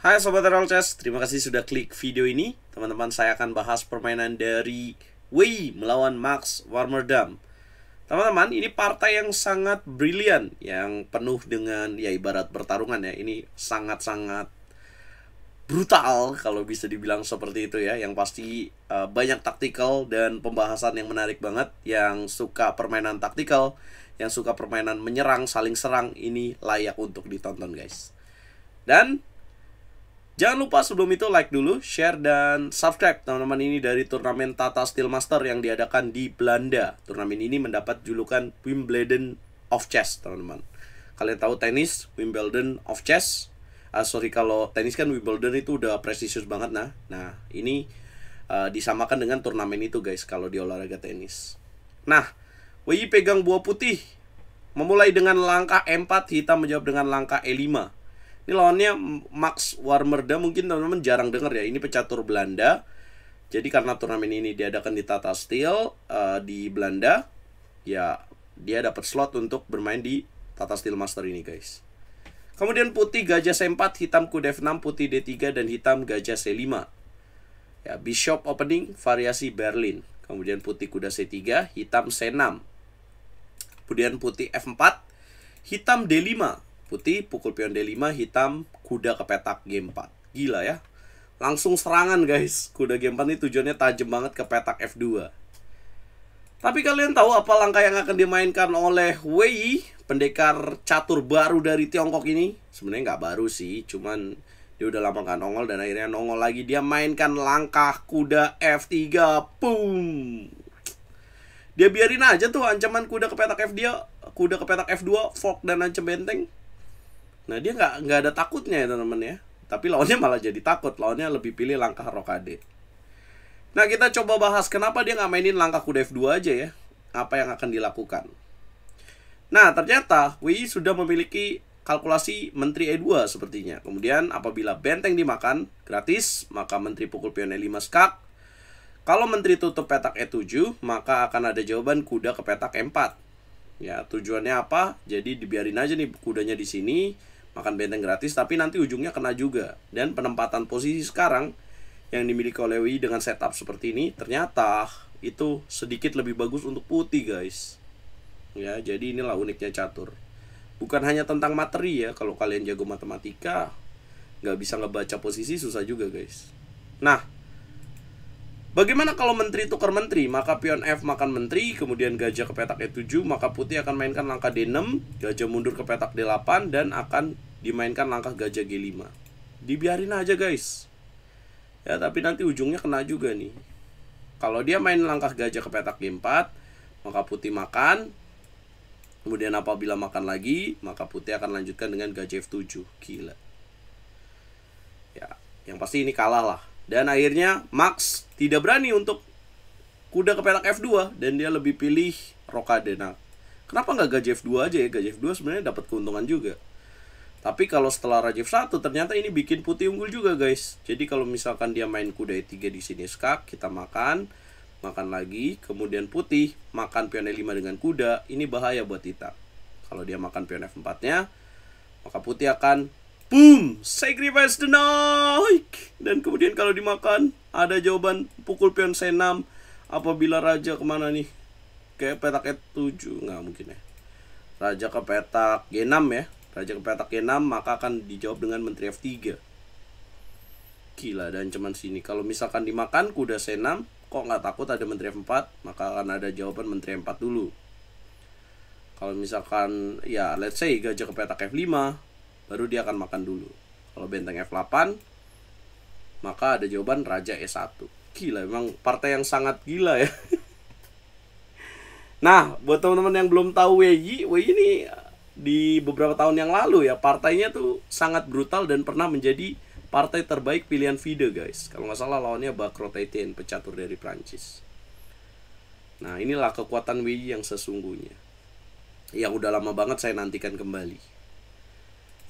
Hai Sobat Chess, terima kasih sudah klik video ini. Teman-teman, saya akan bahas permainan dari Wei melawan Max Warmerdam. Teman-teman, ini partai yang sangat brilian, yang penuh dengan ya ibarat pertarungan ya. Ini sangat-sangat brutal kalau bisa dibilang seperti itu ya. Yang pasti uh, banyak taktikal dan pembahasan yang menarik banget. Yang suka permainan taktikal, yang suka permainan menyerang, saling serang, ini layak untuk ditonton guys. Dan Jangan lupa sebelum itu like dulu, share, dan subscribe teman-teman ini dari turnamen Tata Steel Master yang diadakan di Belanda. Turnamen ini mendapat julukan Wimbledon of Chess, teman-teman. Kalian tahu tenis, Wimbledon of Chess? Uh, sorry kalau tenis kan Wimbledon itu udah prestisius banget nah. Nah, ini uh, disamakan dengan turnamen itu guys kalau di olahraga tenis. Nah, WI pegang buah putih. Memulai dengan langkah E4, hitam menjawab dengan langkah E5. Ini lawannya Max Warmerda mungkin teman-teman jarang dengar ya. Ini pecatur Belanda. Jadi karena turnamen ini diadakan di Tata Steel uh, di Belanda, ya dia dapat slot untuk bermain di Tata Steel Master ini guys. Kemudian putih gajah C4, hitam kuda F6, putih D3, dan hitam gajah C5. Ya, bishop opening, variasi Berlin. Kemudian putih kuda C3, hitam C6. Kemudian putih F4, hitam D5 putih, pukul pion D5, hitam, kuda ke petak g 4. Gila ya. Langsung serangan guys. Kuda g 4 ini tujuannya tajam banget ke petak F2. Tapi kalian tahu apa langkah yang akan dimainkan oleh Wei, pendekar catur baru dari Tiongkok ini? Sebenarnya nggak baru sih, cuman dia udah lama nggak nongol dan akhirnya nongol lagi. Dia mainkan langkah kuda F3, boom! Dia biarin aja tuh ancaman kuda ke petak f dia kuda ke petak F2, fork dan ancam benteng. Nah dia nggak nggak ada takutnya ya teman-teman ya. Tapi lawannya malah jadi takut. Lawannya lebih pilih langkah rokade. Nah kita coba bahas kenapa dia nggak mainin langkah kuda F2 aja ya. Apa yang akan dilakukan. Nah ternyata wei sudah memiliki kalkulasi menteri E2 sepertinya. Kemudian apabila benteng dimakan gratis, maka menteri pukul pion E5 skak. Kalau menteri tutup petak E7, maka akan ada jawaban kuda ke petak E4. Ya, tujuannya apa? Jadi dibiarin aja nih kudanya di sini makan benteng gratis tapi nanti ujungnya kena juga dan penempatan posisi sekarang yang dimiliki oleh Wi dengan setup seperti ini ternyata itu sedikit lebih bagus untuk putih guys ya jadi inilah uniknya catur bukan hanya tentang materi ya kalau kalian jago matematika nggak bisa ngebaca posisi susah juga guys nah Bagaimana kalau menteri tukar menteri? Maka pion F makan menteri, kemudian gajah ke petak E7, maka putih akan mainkan langkah D6, gajah mundur ke petak D8, dan akan dimainkan langkah gajah G5. Dibiarin aja guys. Ya, tapi nanti ujungnya kena juga nih. Kalau dia main langkah gajah ke petak G4, maka putih makan. Kemudian apabila makan lagi, maka putih akan lanjutkan dengan gajah F7. Gila. Ya, yang pasti ini kalah lah dan akhirnya Max tidak berani untuk kuda ke perak F2 dan dia lebih pilih Rokade. Nah, kenapa nggak gaji F2 aja ya? Gaji F2 sebenarnya dapat keuntungan juga. Tapi kalau setelah Raja F1 ternyata ini bikin putih unggul juga guys. Jadi kalau misalkan dia main kuda E3 di sini skak, kita makan, makan lagi, kemudian putih, makan pion E5 dengan kuda, ini bahaya buat kita. Kalau dia makan pion F4-nya, maka putih akan boom, sacrifice the knight. Dan kemudian kalau dimakan, ada jawaban pukul pion C6. Apabila raja kemana nih? Ke petak E7, nggak mungkin ya. Raja ke petak G6 ya. Raja ke petak G6, maka akan dijawab dengan menteri F3. Gila, dan cuman sini. Kalau misalkan dimakan, kuda C6, kok nggak takut ada menteri F4, maka akan ada jawaban menteri F4 dulu. Kalau misalkan, ya let's say gajah ke petak F5, baru dia akan makan dulu. Kalau benteng F8, maka ada jawaban raja E1. Gila, memang partai yang sangat gila ya. nah, buat teman-teman yang belum tahu WY, WY ini di beberapa tahun yang lalu ya, partainya tuh sangat brutal dan pernah menjadi partai terbaik pilihan FIDE guys. Kalau nggak salah lawannya Bakro pecatur dari Prancis. Nah, inilah kekuatan WY yang sesungguhnya. Yang udah lama banget saya nantikan kembali.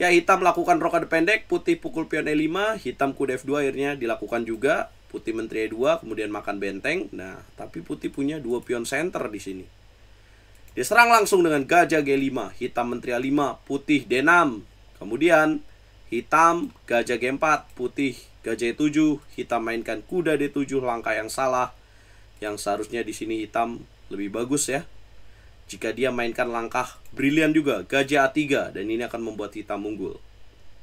Ya hitam roka rokade pendek, putih pukul pion E5, hitam kuda F2 akhirnya dilakukan juga, putih menteri E2 kemudian makan benteng. Nah, tapi putih punya dua pion center di sini. Diserang langsung dengan gajah G5, hitam menteri A5, putih D6. Kemudian hitam gajah G4, putih gajah E7, hitam mainkan kuda D7 langkah yang salah. Yang seharusnya di sini hitam lebih bagus ya. Jika dia mainkan langkah brilian juga, gajah A3 dan ini akan membuat hitam unggul.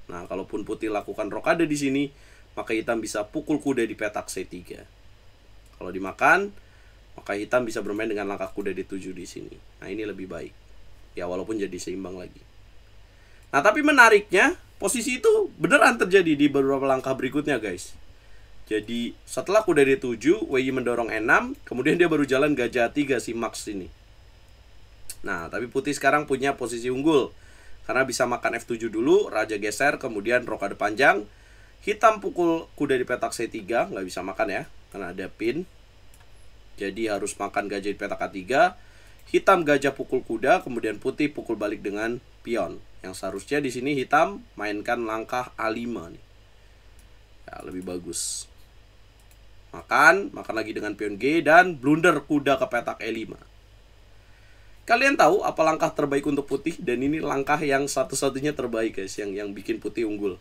Nah, kalaupun putih lakukan rokade di sini, maka hitam bisa pukul kuda di petak C3. Kalau dimakan, maka hitam bisa bermain dengan langkah kuda D7 di sini. Nah, ini lebih baik. Ya, walaupun jadi seimbang lagi. Nah, tapi menariknya, posisi itu beneran terjadi di beberapa langkah berikutnya, guys. Jadi setelah kuda D7, Wei mendorong E6, kemudian dia baru jalan gajah A3 si Max ini. Nah, tapi putih sekarang punya posisi unggul. Karena bisa makan F7 dulu, raja geser, kemudian rokade panjang. Hitam pukul kuda di petak C3, nggak bisa makan ya, karena ada pin. Jadi harus makan gajah di petak A3. Hitam gajah pukul kuda, kemudian putih pukul balik dengan pion. Yang seharusnya di sini hitam mainkan langkah A5 nih. Ya, lebih bagus makan, makan lagi dengan pion G dan blunder kuda ke petak E5. Kalian tahu apa langkah terbaik untuk putih dan ini langkah yang satu-satunya terbaik guys yang yang bikin putih unggul.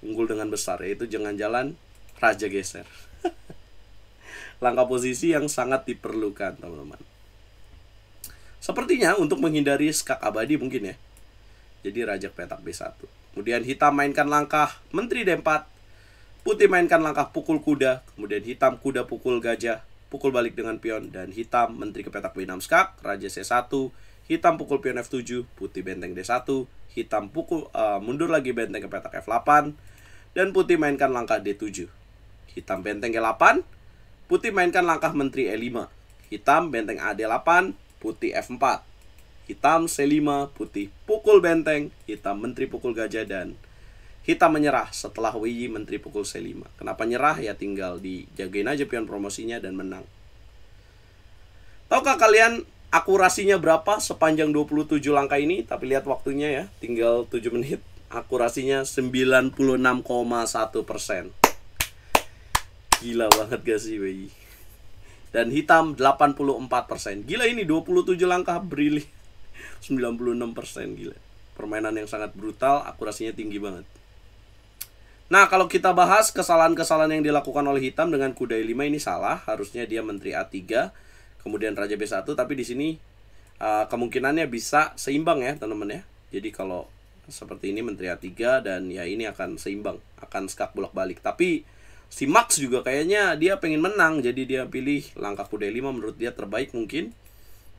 Unggul dengan besar yaitu jangan jalan raja geser. langkah posisi yang sangat diperlukan, teman-teman. Sepertinya untuk menghindari skak abadi mungkin ya. Jadi raja petak B1. Kemudian hitam mainkan langkah menteri D4. Putih mainkan langkah pukul kuda, kemudian hitam kuda pukul gajah, pukul balik dengan pion, dan hitam menteri ke petak B6 skak, raja C1, hitam pukul pion F7, putih benteng D1, hitam pukul uh, mundur lagi benteng ke petak F8, dan putih mainkan langkah D7. Hitam benteng G8, putih mainkan langkah menteri E5, hitam benteng AD8, putih F4, hitam C5, putih pukul benteng, hitam menteri pukul gajah, dan kita menyerah setelah Wiji menteri pukul C5. Kenapa nyerah? Ya tinggal dijagain aja pion promosinya dan menang. Tahukah kalian akurasinya berapa sepanjang 27 langkah ini? Tapi lihat waktunya ya, tinggal 7 menit. Akurasinya 96,1 Gila banget gak sih Wiji? Dan hitam 84 Gila ini 27 langkah brilih. 96 gila permainan yang sangat brutal akurasinya tinggi banget Nah, kalau kita bahas kesalahan-kesalahan yang dilakukan oleh Hitam dengan kuda E5 ini salah, harusnya dia menteri A3, kemudian raja B1, tapi di sini uh, kemungkinannya bisa seimbang ya, teman-teman ya. Jadi kalau seperti ini menteri A3 dan ya ini akan seimbang, akan skak bolak-balik. Tapi si Max juga kayaknya dia pengen menang, jadi dia pilih langkah kuda E5 menurut dia terbaik mungkin.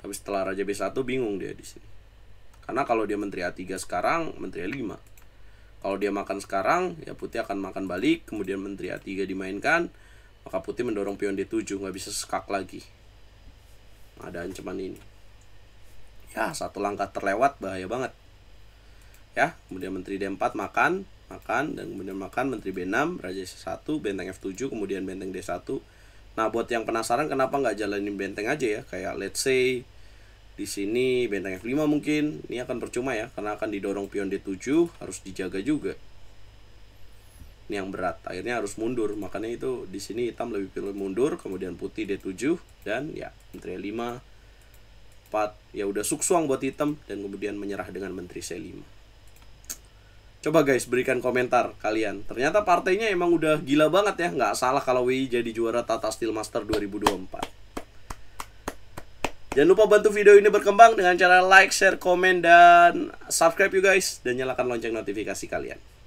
Tapi setelah raja B1 bingung dia di sini. Karena kalau dia menteri A3 sekarang, menteri a 5 kalau dia makan sekarang, ya putih akan makan balik, kemudian menteri A3 dimainkan, maka putih mendorong pion D7, nggak bisa skak lagi. Ada ancaman ini. Ya, satu langkah terlewat bahaya banget. Ya, kemudian menteri D4 makan, makan, dan kemudian makan menteri B6, raja C1, benteng F7, kemudian benteng D1. Nah, buat yang penasaran kenapa nggak jalanin benteng aja ya, kayak let's say di sini benteng F5 mungkin ini akan percuma ya karena akan didorong pion D7 harus dijaga juga ini yang berat akhirnya harus mundur makanya itu di sini hitam lebih pilih mundur kemudian putih D7 dan ya menteri 5 4 ya udah suksuang buat hitam dan kemudian menyerah dengan menteri C5 coba guys berikan komentar kalian ternyata partainya emang udah gila banget ya nggak salah kalau WI jadi juara Tata Steel Master 2024 Jangan lupa bantu video ini berkembang dengan cara like, share, komen, dan subscribe you guys. Dan nyalakan lonceng notifikasi kalian.